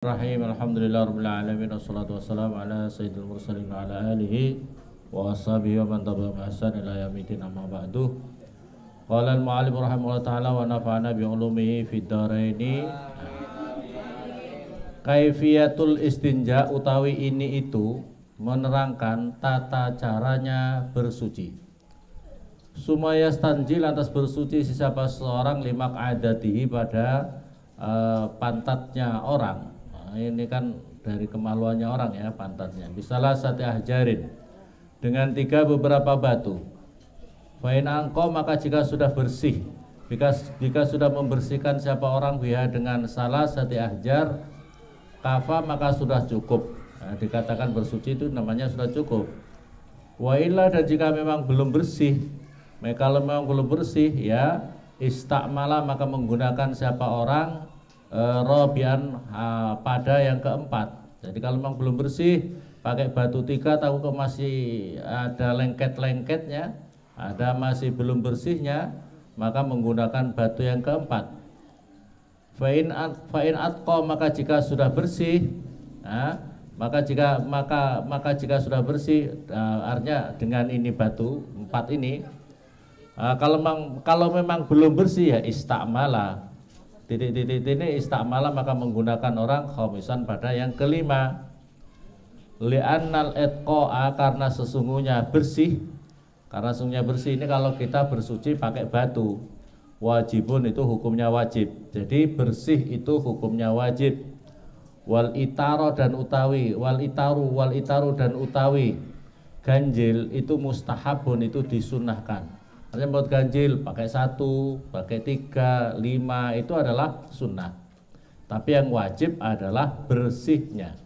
Rahim Alhamdulillah Rabbil Alamin Assalatu wassalamu ala Sayyidil Mursalin wa ala alihi wa ashabihi wa man tabi'a ba'asan ila yamidin amma ba'du Qala al mu'allim rahimahullah ta'ala wa nafa'ana ulumihi fid daraini Kaifiyatul istinja utawi ini itu menerangkan tata caranya bersuci Sumaya stanji lantas bersuci sisa seorang limak adatihi pada uh, pantatnya orang ini kan dari kemaluannya orang ya pantatnya bisalah sate ahjarin dengan tiga beberapa batu Fain angko maka jika sudah bersih jika, jika sudah membersihkan siapa orang biha dengan salah sate ahjar kafa maka sudah cukup nah, dikatakan bersuci itu namanya sudah cukup wa illa dan jika memang belum bersih kalau memang belum bersih ya istakmala maka menggunakan siapa orang Eh, robian uh, pada yang keempat. Jadi kalau memang belum bersih pakai batu tiga tahu kok masih ada lengket-lengketnya, ada masih belum bersihnya, maka menggunakan batu yang keempat. Fa'in fa'in atqa maka jika sudah bersih, nah, maka jika maka maka jika sudah bersih uh, artinya dengan ini batu empat ini uh, kalau memang kalau memang belum bersih ya istakmalah titik titik ini istak malam maka menggunakan orang khomisan pada yang kelima li'annal etkoa karena sesungguhnya bersih karena sesungguhnya bersih ini kalau kita bersuci pakai batu wajibun itu hukumnya wajib jadi bersih itu hukumnya wajib wal itaro dan utawi wal itaru wal itaru dan utawi ganjil itu mustahabun itu disunahkan Artinya buat ganjil pakai satu, pakai tiga, lima itu adalah sunnah. Tapi yang wajib adalah bersihnya.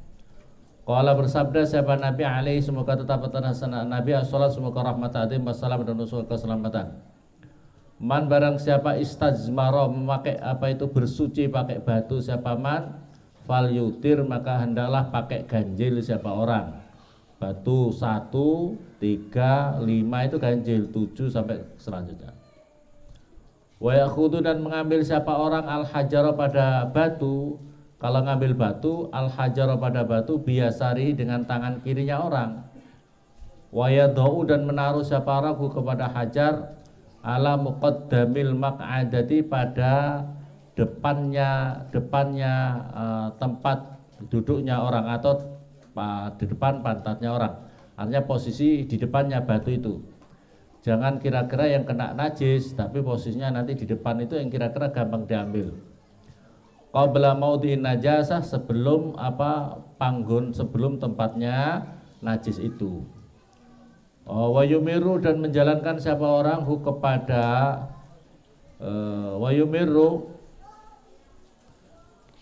Kala bersabda siapa Nabi Ali, semoga tetap sana Nabi as semoga rahmat hati masalah dan usul keselamatan. Man barang siapa maroh memakai apa itu bersuci pakai batu siapa man fal yutir maka hendaklah pakai ganjil siapa orang. Batu satu 3, 5 itu ganjil, 7 sampai selanjutnya. Wa dan mengambil siapa orang al hajar pada batu, kalau ngambil batu, al hajar pada batu biasari dengan tangan kirinya orang. Wa dan menaruh siapa ragu kepada hajar ala muqaddamil maq'adati pada depannya depannya uh, tempat duduknya orang atau uh, di depan pantatnya orang artinya posisi di depannya batu itu jangan kira-kira yang kena najis tapi posisinya nanti di depan itu yang kira-kira gampang diambil qabla di najasah sebelum apa panggon sebelum tempatnya najis itu oh, wayumiru dan menjalankan siapa orang hu kepada uh, eh, wayumiru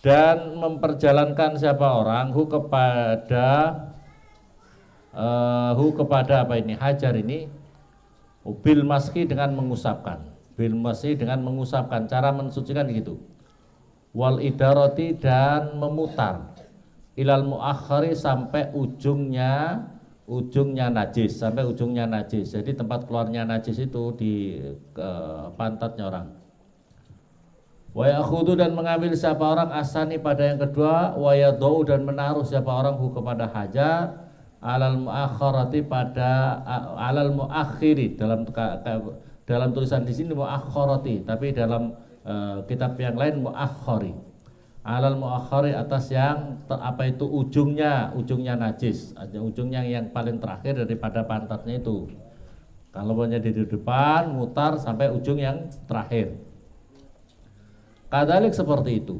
dan memperjalankan siapa orang hu kepada uh, hu kepada apa ini hajar ini bil maski dengan mengusapkan bil maski dengan mengusapkan cara mensucikan gitu wal idaroti dan memutar ilal muakhari sampai ujungnya ujungnya najis sampai ujungnya najis jadi tempat keluarnya najis itu di ke, pantatnya orang wa dan mengambil siapa orang asani pada yang kedua wa dan menaruh siapa orang hu kepada hajar alal muakhirati pada alal muakhiri dalam dalam tulisan di sini muakhirati tapi dalam uh, kitab yang lain muakhiri alal muakhiri atas yang ter, apa itu ujungnya ujungnya najis ujungnya yang paling terakhir daripada pantatnya itu kalau punya di depan mutar sampai ujung yang terakhir kadalik seperti itu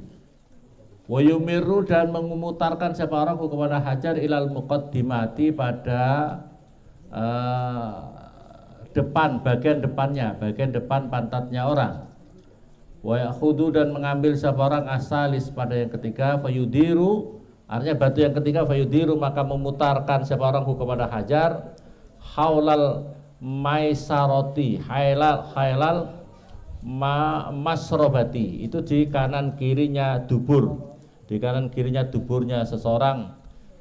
Wayumiru dan mengutarkan siapa orang kepada hajar ilal dimati pada uh, depan bagian depannya, bagian depan pantatnya orang. wayakhudu dan mengambil siapa asalis pada yang ketiga fayudiru artinya batu yang ketiga fayudiru maka memutarkan siapa orang kepada hajar haulal maisaroti haylal haylal ma masrobati itu di kanan kirinya dubur di kanan kirinya duburnya seseorang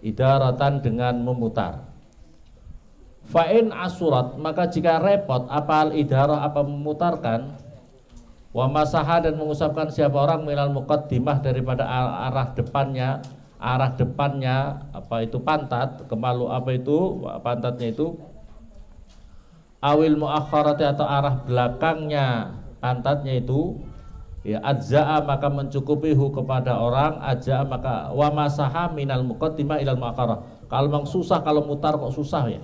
idaratan dengan memutar fa'in asurat maka jika repot apa al idarah apa memutarkan wa masaha dan mengusapkan siapa orang milal muqaddimah daripada arah depannya arah depannya apa itu pantat kemalu apa itu pantatnya itu awil muakharati atau arah belakangnya pantatnya itu ya ajza'a maka mencukupi hu kepada orang aja maka wamasaha minal muqaddimah ilal muakhirah kalau memang susah kalau mutar kok susah ya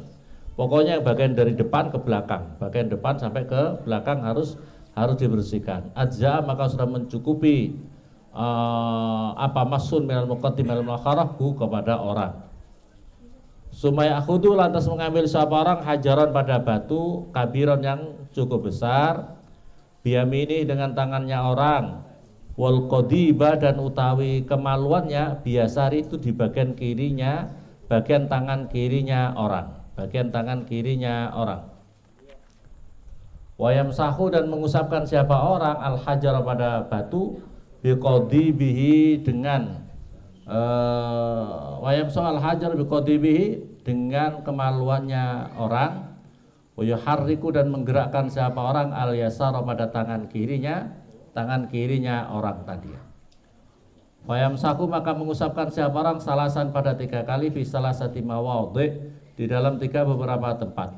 pokoknya bagian dari depan ke belakang bagian depan sampai ke belakang harus harus dibersihkan ajza'a maka sudah mencukupi uh, apa masun minal muqaddimah ilal muakhirah hu kepada orang Sumaya akhudu lantas mengambil seorang hajaran pada batu kabiron yang cukup besar biamini dengan tangannya orang wal qadiba dan utawi kemaluannya biasari itu di bagian kirinya bagian tangan kirinya orang bagian tangan kirinya orang wayam sahu dan mengusapkan siapa orang al hajar pada batu biqadi bihi dengan uh, eh, wayam soal hajar biqadi bihi dengan kemaluannya orang Wayuharriku dan menggerakkan siapa orang al pada tangan kirinya, tangan kirinya orang tadi. Fayamsaku maka mengusapkan siapa orang salasan pada tiga kali fi salasati mawadhi di dalam tiga beberapa tempat.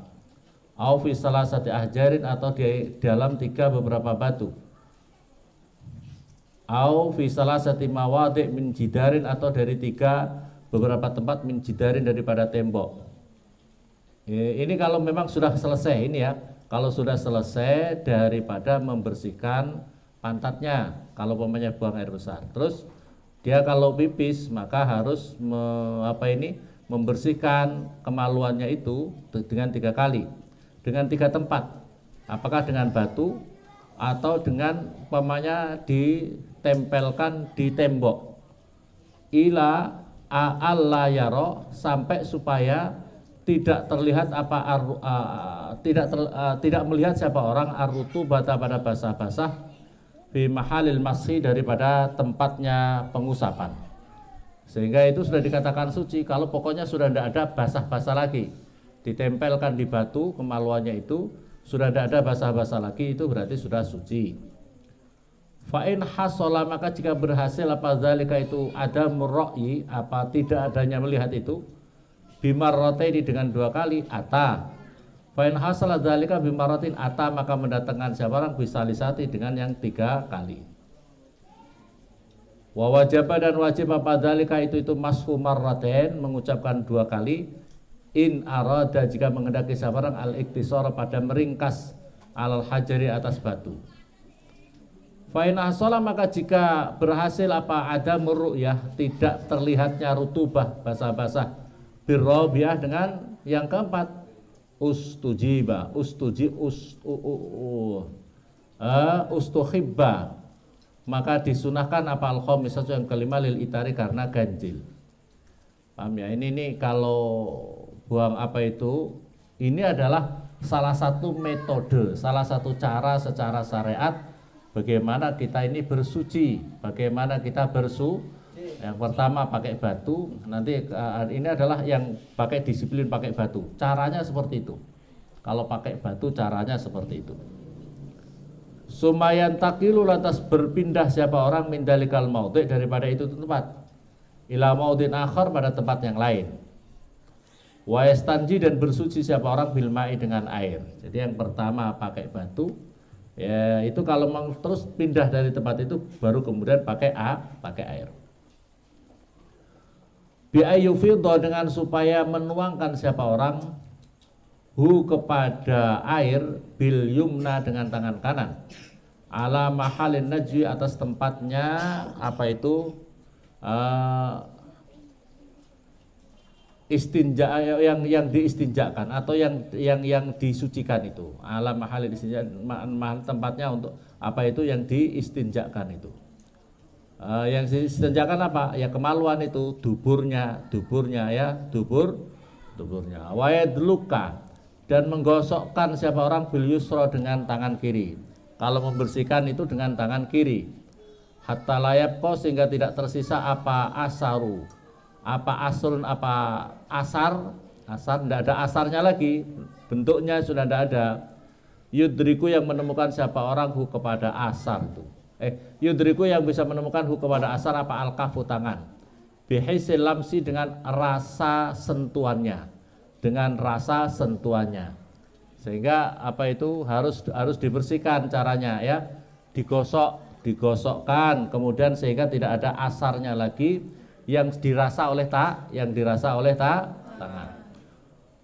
Au fi salasati ahjarin atau di dalam tiga beberapa batu. Au fi salasati mawadhi min jidarin atau dari tiga beberapa tempat min jidarin daripada tembok ini kalau memang sudah selesai ini ya, kalau sudah selesai daripada membersihkan pantatnya kalau pemainnya buang air besar. Terus dia kalau pipis maka harus me, apa ini membersihkan kemaluannya itu dengan tiga kali, dengan tiga tempat. Apakah dengan batu atau dengan pemainnya ditempelkan di tembok. Ila aal sampai supaya tidak terlihat apa ar, uh, tidak ter, uh, tidak melihat siapa orang arutu bata pada basah-basah di mahalil masih daripada tempatnya pengusapan sehingga itu sudah dikatakan suci kalau pokoknya sudah tidak ada basah-basah lagi ditempelkan di batu kemaluannya itu sudah tidak ada basah-basah lagi itu berarti sudah suci Fa'in hasolah maka jika berhasil apa zalika itu ada meroi apa tidak adanya melihat itu Bimar rote ini dengan dua kali ata Fain hasal dalika rotin ata maka mendatangkan siapa orang bisa lisati dengan yang tiga kali. Wa wajibah dan wajib apa dalika itu itu mashumar marraten mengucapkan dua kali in arada jika mengendaki siapa orang al iktisor pada meringkas al hajari atas batu. Fain hasola maka jika berhasil apa ada ya tidak terlihatnya rutubah basah-basah birrobiah dengan yang keempat ustujiba ustuji us u, u, uh, ustuhibba maka disunahkan apa al Misalnya yang kelima lil itari karena ganjil paham ya ini nih kalau buang apa itu ini adalah salah satu metode salah satu cara secara syariat bagaimana kita ini bersuci bagaimana kita bersu yang pertama pakai batu, nanti eh, ini adalah yang pakai disiplin pakai batu. Caranya seperti itu. Kalau pakai batu caranya seperti itu. Sumayan takilu lantas berpindah siapa orang mindalikal mautik daripada itu tempat. Ila mautin akhar pada tempat yang lain. Waestanji dan bersuci siapa orang bilmai dengan air. Jadi yang pertama pakai batu, ya itu kalau mau terus pindah dari tempat itu baru kemudian pakai a, pakai air biayufito dengan supaya menuangkan siapa orang hu kepada air bil yumna dengan tangan kanan ala mahalin najwi atas tempatnya apa itu uh, istinja yang yang diistinjakan atau yang yang yang disucikan itu ala mahalin istinja ma, ma, tempatnya untuk apa itu yang diistinjakan itu Uh, yang disenjakan apa? Ya kemaluan itu duburnya, duburnya ya, dubur, duburnya. Wayad luka dan menggosokkan siapa orang bil yusra dengan tangan kiri. Kalau membersihkan itu dengan tangan kiri. Hatta layab kau sehingga tidak tersisa apa asaru, apa asun apa asar, asar tidak ada asarnya lagi, bentuknya sudah tidak ada. Yudriku yang menemukan siapa orangku kepada asar tuh eh yudriku yang bisa menemukan hukum pada asar apa al kafu tangan bihisil lamsi dengan rasa sentuhannya dengan rasa sentuhannya sehingga apa itu harus harus dibersihkan caranya ya digosok digosokkan kemudian sehingga tidak ada asarnya lagi yang dirasa oleh tak yang dirasa oleh tak tangan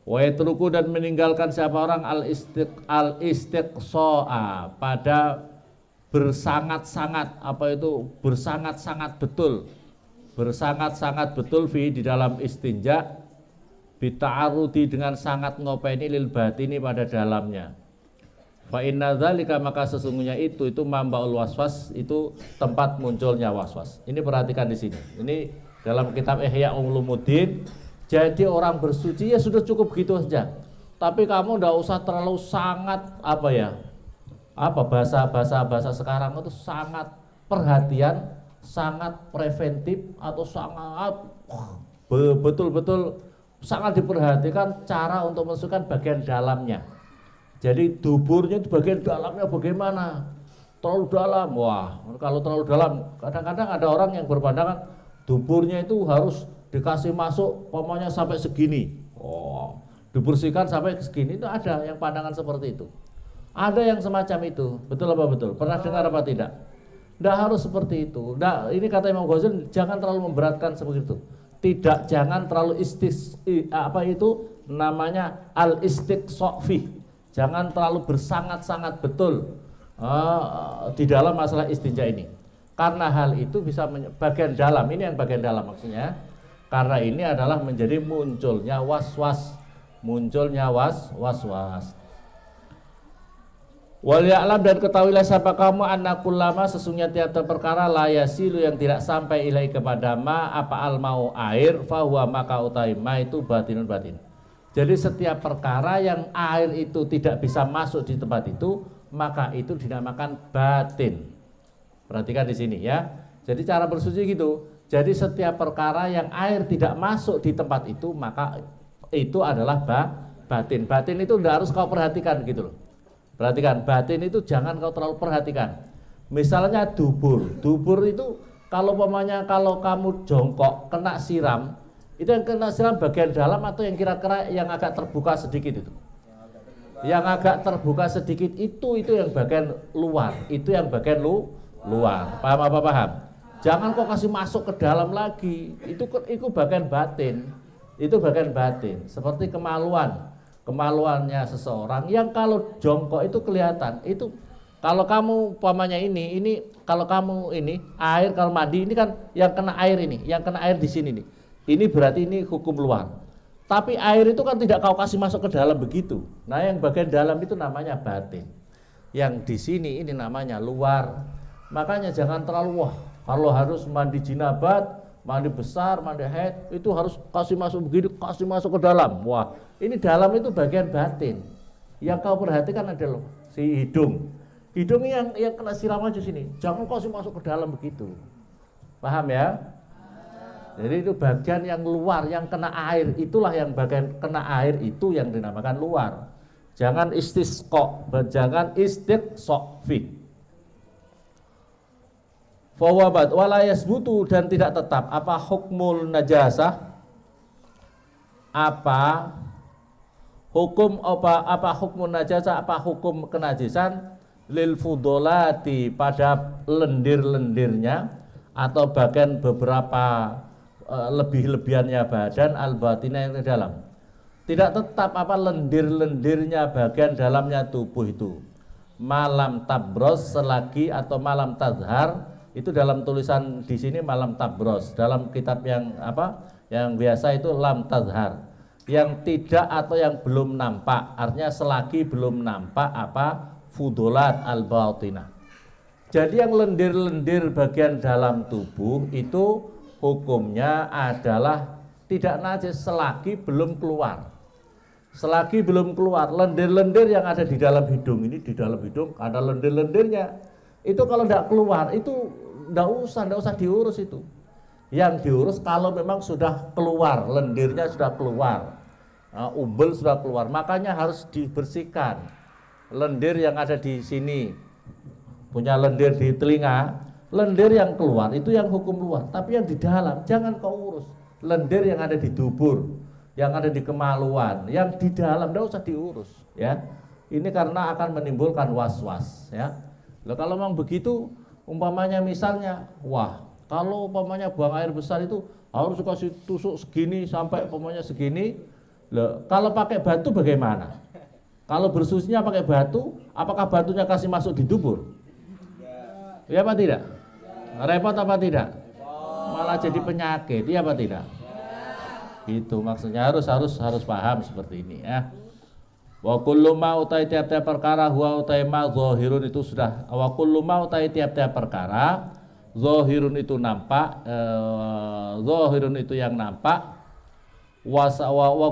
Waitruku dan meninggalkan siapa orang al istiq al istiqsoa pada bersangat-sangat apa itu bersangat-sangat betul bersangat-sangat betul fi di dalam istinja bita'arudi dengan sangat ngopeni lil batini pada dalamnya fa inna maka sesungguhnya itu itu mambaul waswas itu tempat munculnya waswas ini perhatikan di sini ini dalam kitab Ihya Ulumuddin jadi orang bersuci ya sudah cukup gitu saja tapi kamu tidak usah terlalu sangat apa ya apa bahasa bahasa bahasa sekarang itu sangat perhatian, sangat preventif atau sangat betul-betul sangat diperhatikan cara untuk masukkan bagian dalamnya. Jadi duburnya itu bagian dalamnya bagaimana? Terlalu dalam, wah kalau terlalu dalam, kadang-kadang ada orang yang berpandangan duburnya itu harus dikasih masuk pomonya sampai segini. Oh, dibersihkan sampai segini itu ada yang pandangan seperti itu. Ada yang semacam itu, betul apa betul? Pernah dengar apa tidak? Tidak harus seperti itu. Nggak, ini kata Imam Ghazali, jangan terlalu memberatkan seperti itu. Tidak jangan terlalu istis apa itu namanya al sofi. Jangan terlalu bersangat-sangat betul uh, di dalam masalah istinja ini. Karena hal itu bisa bagian dalam, ini yang bagian dalam maksudnya. Karena ini adalah menjadi munculnya was-was, munculnya was was-was. Wal ya'lam dan ketahuilah siapa kamu anakku lama sesungguhnya tiap perkara perkara silu yang tidak sampai ilai kepada ma apa al mau air fahuwa maka utai ma itu batinun batin. Jadi setiap perkara yang air itu tidak bisa masuk di tempat itu maka itu dinamakan batin. Perhatikan di sini ya. Jadi cara bersuci gitu. Jadi setiap perkara yang air tidak masuk di tempat itu maka itu adalah ba batin. Batin itu tidak harus kau perhatikan gitu loh Perhatikan, batin itu jangan kau terlalu perhatikan. Misalnya dubur, dubur itu kalau pemanya kalau kamu jongkok kena siram, itu yang kena siram bagian dalam atau yang kira-kira yang agak terbuka sedikit itu. Yang agak terbuka sedikit itu itu yang bagian luar, itu yang bagian lu luar. Paham apa paham? Jangan kau kasih masuk ke dalam lagi. Itu itu bagian batin. Itu bagian batin, seperti kemaluan kemaluannya seseorang yang kalau jongkok itu kelihatan itu kalau kamu umpamanya ini ini kalau kamu ini air kalau mandi ini kan yang kena air ini yang kena air di sini nih ini berarti ini hukum luar tapi air itu kan tidak kau kasih masuk ke dalam begitu nah yang bagian dalam itu namanya batin yang di sini ini namanya luar makanya jangan terlalu wah kalau harus mandi jinabat mandi besar mandi head itu harus kasih masuk begitu kasih masuk ke dalam wah ini dalam itu bagian batin. Yang kau perhatikan adalah si hidung. Hidung yang yang kena siram aja sini. Jangan kau sih masuk ke dalam begitu. Paham ya? Jadi itu bagian yang luar, yang kena air, itulah yang bagian kena air itu yang dinamakan luar. Jangan istisqo, jangan istiqsofi Fawabat walayas butuh dan tidak tetap apa hukmul najasah apa hukum apa apa hukum najasa apa hukum kenajisan lil fudolati pada lendir-lendirnya atau bahkan beberapa uh, lebih-lebihannya badan al batinah yang di dalam tidak tetap apa lendir-lendirnya bagian dalamnya tubuh itu malam tabros selagi atau malam tazhar itu dalam tulisan di sini malam tabros dalam kitab yang apa yang biasa itu lam tazhar yang tidak atau yang belum nampak artinya selagi belum nampak apa fudolat al jadi yang lendir-lendir bagian dalam tubuh itu hukumnya adalah tidak najis selagi belum keluar selagi belum keluar lendir-lendir yang ada di dalam hidung ini di dalam hidung ada lendir-lendirnya itu kalau tidak keluar itu tidak usah tidak usah diurus itu yang diurus kalau memang sudah keluar lendirnya sudah keluar Nah, umbel sudah keluar, makanya harus dibersihkan. Lendir yang ada di sini, punya lendir di telinga, lendir yang keluar itu yang hukum luar, tapi yang di dalam jangan kau urus. Lendir yang ada di dubur, yang ada di kemaluan, yang di dalam tidak usah diurus, ya. Ini karena akan menimbulkan was-was, ya. Loh, kalau memang begitu, umpamanya misalnya, wah, kalau umpamanya buang air besar itu harus dikasih tusuk segini sampai umpamanya segini, Loh, kalau pakai batu bagaimana? Kalau bersusunya pakai batu, apakah batunya kasih masuk di dubur? Ya, ya apa tidak? Ya. Repot apa tidak? Oh. Malah jadi penyakit, ya apa tidak? Ya. Itu maksudnya harus harus harus paham seperti ini ya. Wa kullu ma utai tiap-tiap perkara huwa utai ma zohirun itu sudah wa kullu ma utai tiap-tiap perkara zohirun itu nampak eh, zohirun itu yang nampak wasawa wa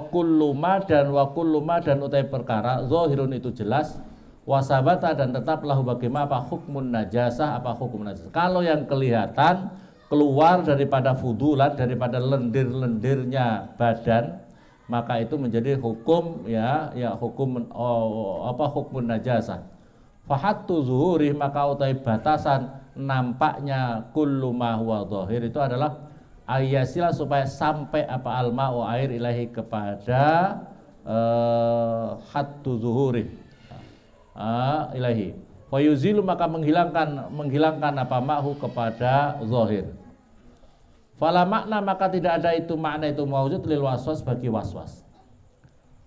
ma dan wa ma dan utai perkara zahirun itu jelas wasabata dan tetaplah bagaimana apa hukmun najasah apa hukum najasah kalau yang kelihatan keluar daripada fudulat daripada lendir-lendirnya badan maka itu menjadi hukum ya ya hukum oh, apa hukum najasah fahattu zuhuri maka utai batasan nampaknya kullu ma huwa zahir itu adalah Ayasilah supaya sampai apa alma wa air ilahi kepada uh, eh, hatu zuhuri uh, ilahi fayuzilu maka menghilangkan menghilangkan apa mahu kepada zohir. fala makna maka tidak ada itu makna itu mawujud lil waswas bagi waswas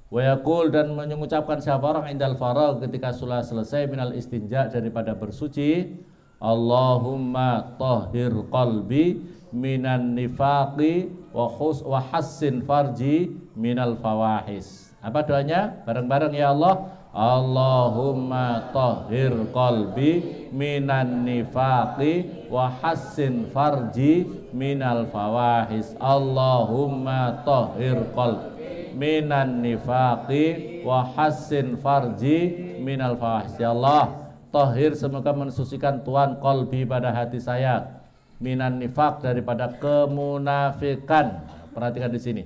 Wayakul dan mengucapkan siapa orang indal farag ketika sulah selesai minal istinja daripada bersuci Allahumma tahhir qalbi minan nifaqi wa khus wa hassin farji minal fawahis. Apa doanya? Bareng-bareng ya Allah. Allahumma tahhir qalbi minan nifaqi wa hassin farji minal fawahis. Allahumma tahhir qalbi minan nifaqi wa hassin farji minal fawahis. Ya Allah, tahhir semoga mensucikan Tuhan qalbi pada hati saya minan nifak daripada kemunafikan. Perhatikan di sini.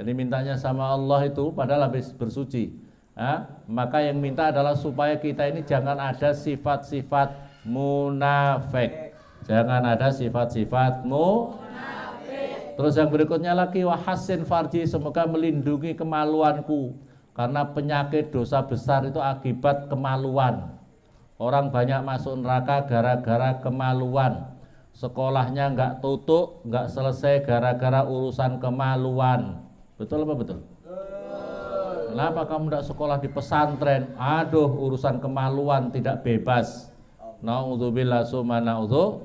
Jadi mintanya sama Allah itu padahal habis bersuci. Ha? Maka yang minta adalah supaya kita ini jangan ada sifat-sifat munafik. Jangan ada sifat-sifat mu. Terus yang berikutnya lagi wahasin farji semoga melindungi kemaluanku karena penyakit dosa besar itu akibat kemaluan. Orang banyak masuk neraka gara-gara kemaluan sekolahnya nggak tutup, nggak selesai gara-gara urusan kemaluan. Betul apa betul? Kenapa kamu tidak sekolah di pesantren? Aduh, urusan kemaluan tidak bebas. Nauzubillah summa untuk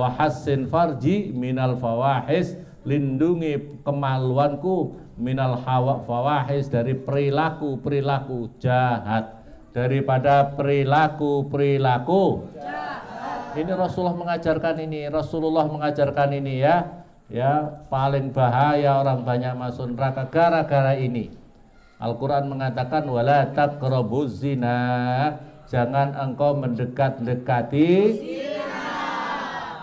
wahasin farji minal fawahis lindungi kemaluanku minal hawa fawahis dari perilaku-perilaku jahat daripada perilaku-perilaku jahat ini Rasulullah mengajarkan ini, Rasulullah mengajarkan ini ya. Ya, paling bahaya orang banyak masuk neraka gara-gara ini. Al-Qur'an mengatakan wala taqrabuz zina. Jangan engkau mendekat-dekati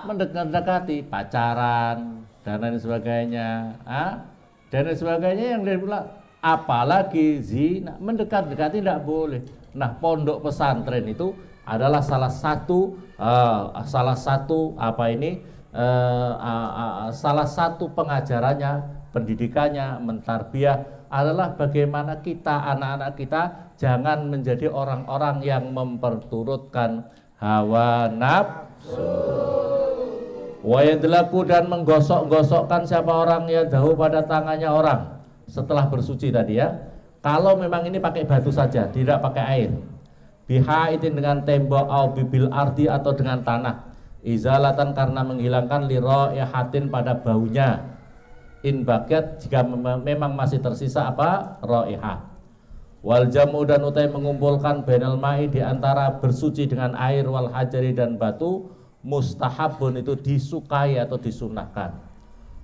mendekat-dekati pacaran dan lain sebagainya. Ah, dan lain sebagainya yang dia pula. apalagi zina mendekat-dekati tidak boleh. Nah, pondok pesantren itu adalah salah satu uh, salah satu apa ini uh, uh, uh, salah satu pengajarannya pendidikannya mentarbiah adalah bagaimana kita anak-anak kita jangan menjadi orang-orang yang memperturutkan hawa nafsu wayang wayadlaku dan menggosok-gosokkan siapa orang yang jauh pada tangannya orang setelah bersuci tadi ya kalau memang ini pakai batu saja tidak pakai air biha itu dengan tembok au bibil arti atau dengan tanah izalatan karena menghilangkan liro hatin pada baunya in bakat jika memang masih tersisa apa roiha wal jamu dan utai mengumpulkan benel mai di antara bersuci dengan air wal hajari dan batu mustahabun itu disukai atau disunahkan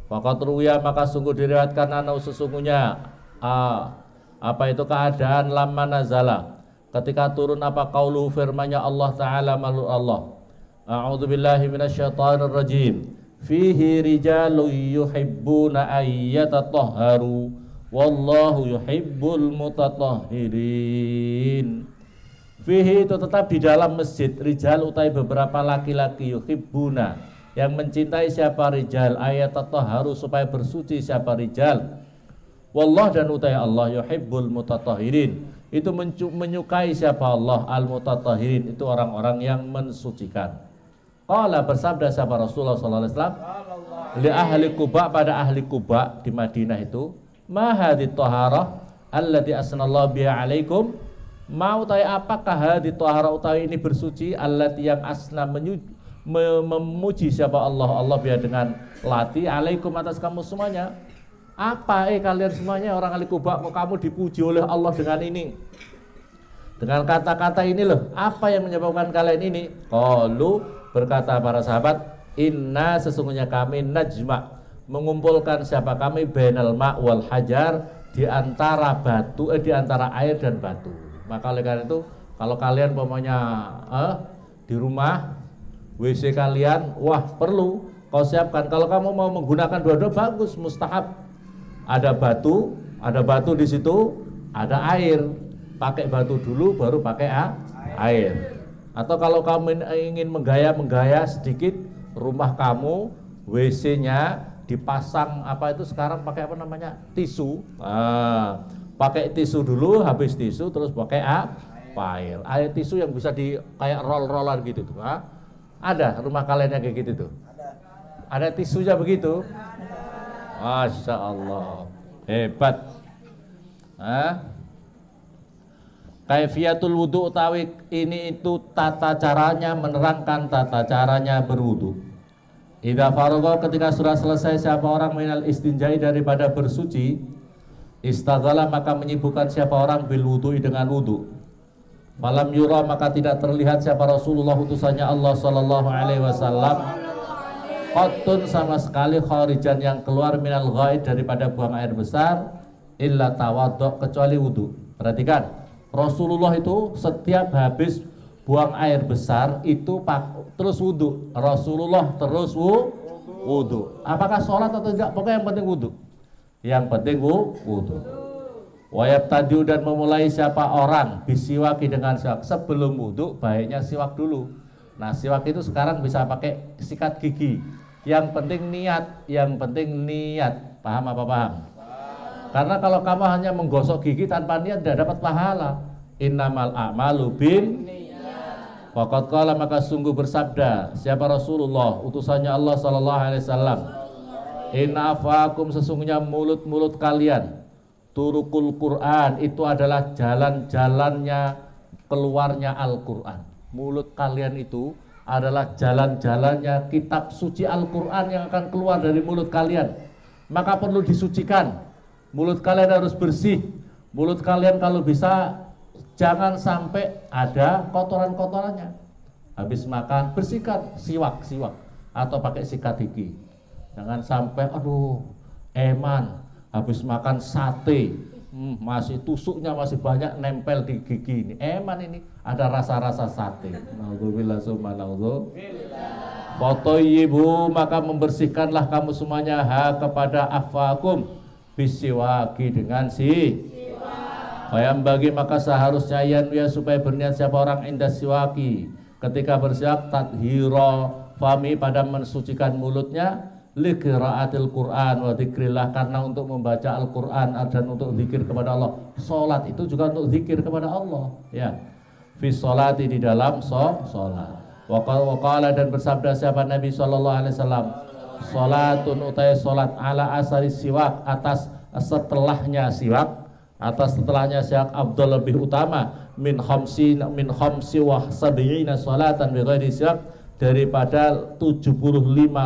Wakat ruya maka sungguh diriwayatkan anau sesungguhnya uh, apa itu keadaan lama nazala ketika turun apa kaulu firmanya Allah taala malu Allah A'udhu billahi minasyaitanir rajim fihi rijalu yuhibbuna taharu. wallahu yuhibbul mutatahirin. fihi itu tetap di dalam masjid rijal utai beberapa laki-laki yuhibbuna yang mencintai siapa rijal ayat atau harus supaya bersuci siapa rijal Wallah dan utai Allah yuhibbul mutatahirin. Itu menyukai siapa Allah al-mutatahirin itu orang-orang yang mensucikan. Kala bersabda siapa Rasulullah sallallahu alaihi wasallam li ahli Kuba pada ahli Kuba di Madinah itu, "Ma hadhihi taharah allati asnallah biha alaikum?" Mau tahu apakah hadi taharah utawi ini bersuci allati yang asna menyuci memuji siapa Allah Allah biar dengan lati alaikum atas kamu semuanya apa eh kalian semuanya orang ahli kubah kok kamu dipuji oleh Allah dengan ini? Dengan kata-kata ini loh, apa yang menyebabkan kalian ini? kalau berkata para sahabat, "Inna sesungguhnya kami najma mengumpulkan siapa kami bainal ma wal hajar di antara batu eh di antara air dan batu." Maka oleh karena itu, kalau kalian pemanya eh, di rumah WC kalian, wah perlu kau siapkan. Kalau kamu mau menggunakan dua-dua bagus, mustahab ada batu, ada batu di situ, ada air. Pakai batu dulu baru pakai a, air. Atau kalau kamu ingin menggaya-menggaya sedikit rumah kamu, WC-nya dipasang apa itu sekarang pakai apa namanya? tisu. ah, pakai tisu dulu, habis tisu terus pakai a, air. Air tisu yang bisa di kayak roll roller gitu tuh. ah, ada rumah kalian yang kayak gitu tuh? Ada. Ada tisunya begitu? Masya Allah hebat Hah? Kaifiyatul wudhu tawik ini itu tata caranya menerangkan tata caranya berwudhu. Ida Farogoh ketika sudah selesai siapa orang minal istinjai daripada bersuci, istaghala maka menyibukkan siapa orang bil dengan wudhu. Malam yura maka tidak terlihat siapa Rasulullah utusannya Allah sallallahu alaihi wasallam khotun sama sekali kharijan yang keluar minal ghaid daripada buang air besar illa tawaduk kecuali wudhu. Perhatikan, Rasulullah itu setiap habis buang air besar itu pak, terus wudhu. Rasulullah terus wu, wudhu. Apakah sholat atau tidak? Pokoknya yang penting wudhu. Yang penting wu, wudhu. Wayab tadiu dan memulai siapa orang bisiwaki dengan siwak sebelum wudhu baiknya siwak dulu. Nah siwak itu sekarang bisa pakai sikat gigi yang penting niat, yang penting niat. Paham apa paham? Karena kalau kamu hanya menggosok gigi tanpa niat tidak dapat pahala. Innamal a'malu bin Fakat kala maka sungguh bersabda siapa Rasulullah utusannya Allah sallallahu alaihi wasallam Innafakum sesungguhnya mulut-mulut kalian turukul Quran itu adalah jalan-jalannya keluarnya Al-Qur'an. Mulut kalian itu adalah jalan-jalannya kitab suci Al-Quran yang akan keluar dari mulut kalian. Maka perlu disucikan. Mulut kalian harus bersih. Mulut kalian kalau bisa jangan sampai ada kotoran-kotorannya. Habis makan bersihkan siwak-siwak atau pakai sikat gigi. Jangan sampai aduh eman habis makan sate hmm, masih tusuknya masih banyak nempel di gigi ini. Eman ini ada rasa-rasa sate. Nauzubillah ibu iya, maka membersihkanlah kamu semuanya ha kepada afakum bisiwaki dengan si Bayam bagi maka seharusnya ya supaya berniat siapa orang indah siwaki ketika bersiap tathiro fami pada mensucikan mulutnya liqiraatil Quran wa dzikrillah karena untuk membaca Al-Qur'an dan untuk zikir kepada Allah. Salat itu juga untuk zikir kepada Allah, ya. Fi salati di dalam so, salat. Wa qala dan bersabda siapa Nabi sallallahu alaihi wasallam, salatun utai salat ala asari siwak atas setelahnya siwak atas setelahnya siwak Abdul lebih utama min khamsi min khamsi wa sabiina salatan bi ghairi siwak daripada 75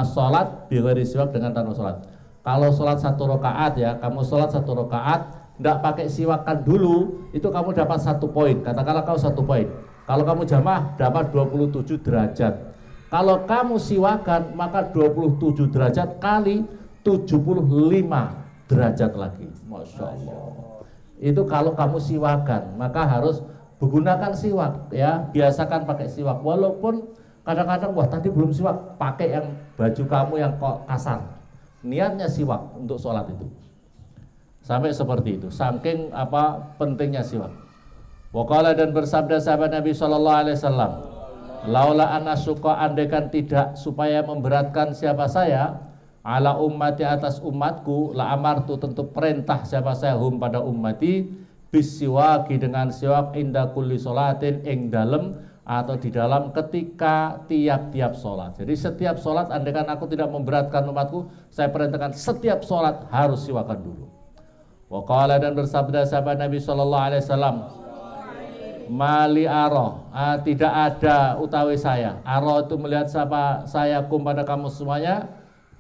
sholat biwari siwak dengan tanpa sholat kalau sholat satu rokaat ya kamu sholat satu rokaat tidak pakai siwakan dulu itu kamu dapat satu poin katakanlah kau satu poin kalau kamu jamah dapat 27 derajat kalau kamu siwakan maka 27 derajat kali 75 derajat lagi Masya Allah itu kalau kamu siwakan maka harus menggunakan siwak ya biasakan pakai siwak walaupun kadang-kadang wah tadi belum siwak pakai yang baju kamu yang kok kasar niatnya siwak untuk sholat itu sampai seperti itu saking apa pentingnya siwak wakala dan bersabda sahabat Nabi Shallallahu Alaihi Wasallam laula anasuka andekan tidak supaya memberatkan siapa saya ala ummati atas umatku la amartu tentu perintah siapa saya hum pada ummati bisiwaki dengan siwak indakuli sholatin ing dalem atau di dalam ketika tiap-tiap sholat. Jadi setiap sholat, andaikan aku tidak memberatkan umatku, saya perintahkan setiap sholat harus siwakan dulu. Wakala dan bersabda sahabat Nabi Shallallahu Alaihi Wasallam, mali aroh, ah, tidak ada utawi saya. Aroh itu melihat siapa saya kum pada kamu semuanya.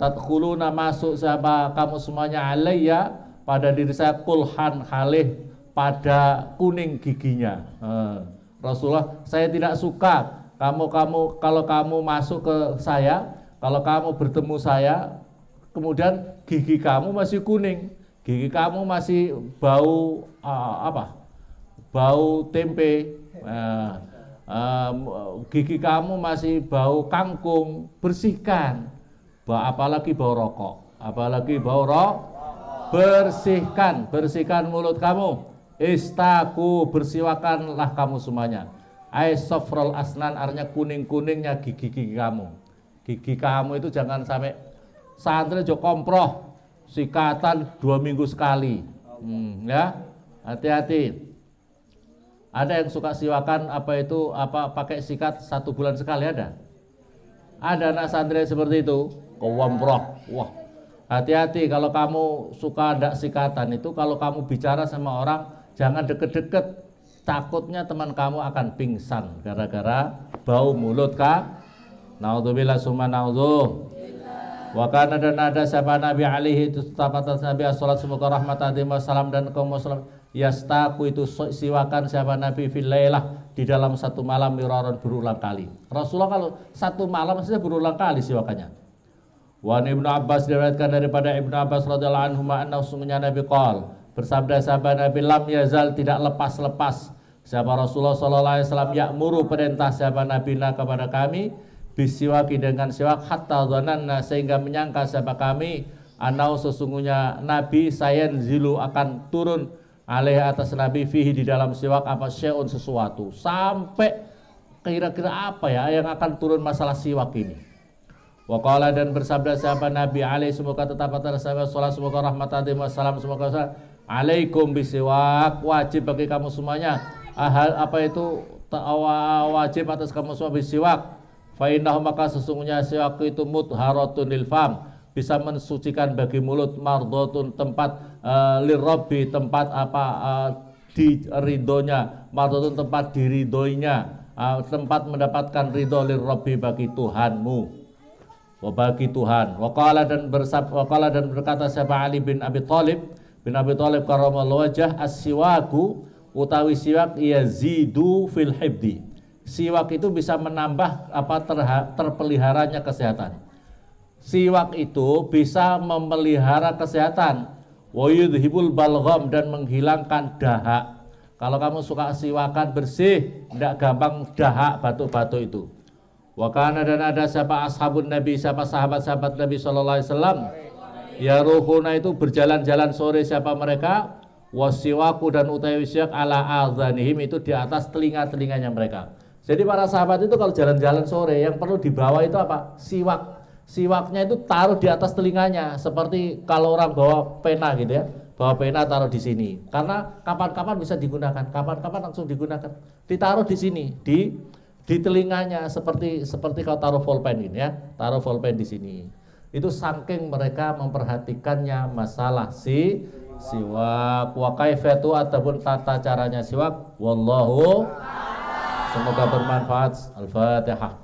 Tadkhuluna masuk siapa kamu semuanya alaiya pada diri saya kulhan halih pada kuning giginya. Hmm Rasulullah, saya tidak suka kamu kamu kalau kamu masuk ke saya, kalau kamu bertemu saya, kemudian gigi kamu masih kuning, gigi kamu masih bau uh, apa? Bau tempe. Uh, uh, gigi kamu masih bau kangkung, bersihkan. Ba apalagi bau rokok, apalagi bau rokok, bersihkan, bersihkan mulut kamu Istaku bersiwakanlah kamu semuanya. Aisofrol asnan artinya kuning-kuningnya gigi-gigi kamu. Gigi kamu itu jangan sampai santri jo komproh sikatan dua minggu sekali. Hmm, ya hati-hati. Ada yang suka siwakan apa itu apa pakai sikat satu bulan sekali ada? Ada anak santri seperti itu komproh. Wah hati-hati kalau kamu suka ada sikatan itu kalau kamu bicara sama orang jangan deket-deket takutnya teman kamu akan pingsan gara-gara bau mulut kak naudzubillah summa naudzu wa kana dan ada siapa Nabi alaihi itu atas Nabi salat semoga rahmat wa salam dan kaum muslim yastaku itu siwakan siapa Nabi filailah di dalam satu malam miraron berulang kali Rasulullah kalau satu malam saja berulang kali siwakannya Wa Ibnu Abbas diriwayatkan daripada Ibnu Abbas radhiyallahu anhu anna sungguhnya Nabi qol Bersabda sahabat Nabi Lam Yazal tidak lepas-lepas Siapa Rasulullah Sallallahu Alaihi Wasallam yakmuru perintah sahabat Nabi kepada kami bisiwaki dengan siwak hatta dhananna sehingga menyangka siapa kami anau sesungguhnya Nabi Sayyidzilu zilu akan turun alaih atas Nabi fihi di dalam siwak apa syaun sesuatu sampai kira-kira apa ya yang akan turun masalah siwak ini Wakala dan bersabda siapa Nabi Ali semoga tetap atas sahabat sholat semoga rahmat adil wassalam semoga alaikum bisiwak wajib bagi kamu semuanya ahal apa itu wajib atas kamu semua bisiwak Fainah maka sesungguhnya siwak itu mutharatun lilfam bisa mensucikan bagi mulut mardotun tempat uh, tempat apa eh, di ridonya mardotun tempat di ridoinya uh, eh, tempat mendapatkan ridho lirobi bagi Tuhanmu bagi Tuhan wakala dan bersab wakala dan berkata siapa Ali bin Abi Thalib bin Abi Thalib karamallahu wajah as-siwaku utawi siwak yazidu fil hibdi. Siwak itu bisa menambah apa terha, terpeliharanya kesehatan. Siwak itu bisa memelihara kesehatan. Wa yudhibul balgham dan menghilangkan dahak. Kalau kamu suka siwakan bersih, tidak gampang dahak batu-batu itu. Wa dan ada siapa ashabun Nabi, siapa sahabat-sahabat Nabi sallallahu alaihi wasallam Ya ruhuna itu berjalan-jalan sore siapa mereka? Wasiwaku dan utawi ala azanihim itu di atas telinga-telinganya mereka. Jadi para sahabat itu kalau jalan-jalan sore yang perlu dibawa itu apa? Siwak. Siwaknya itu taruh di atas telinganya seperti kalau orang bawa pena gitu ya. Bawa pena taruh di sini. Karena kapan-kapan bisa digunakan, kapan-kapan langsung digunakan. Ditaruh di sini, di di telinganya seperti seperti kalau taruh volpen ini ya, taruh volpen di sini itu saking mereka memperhatikannya masalah si siwak wa kaifatu ataupun tata caranya siwak wallahu semoga bermanfaat al-fatihah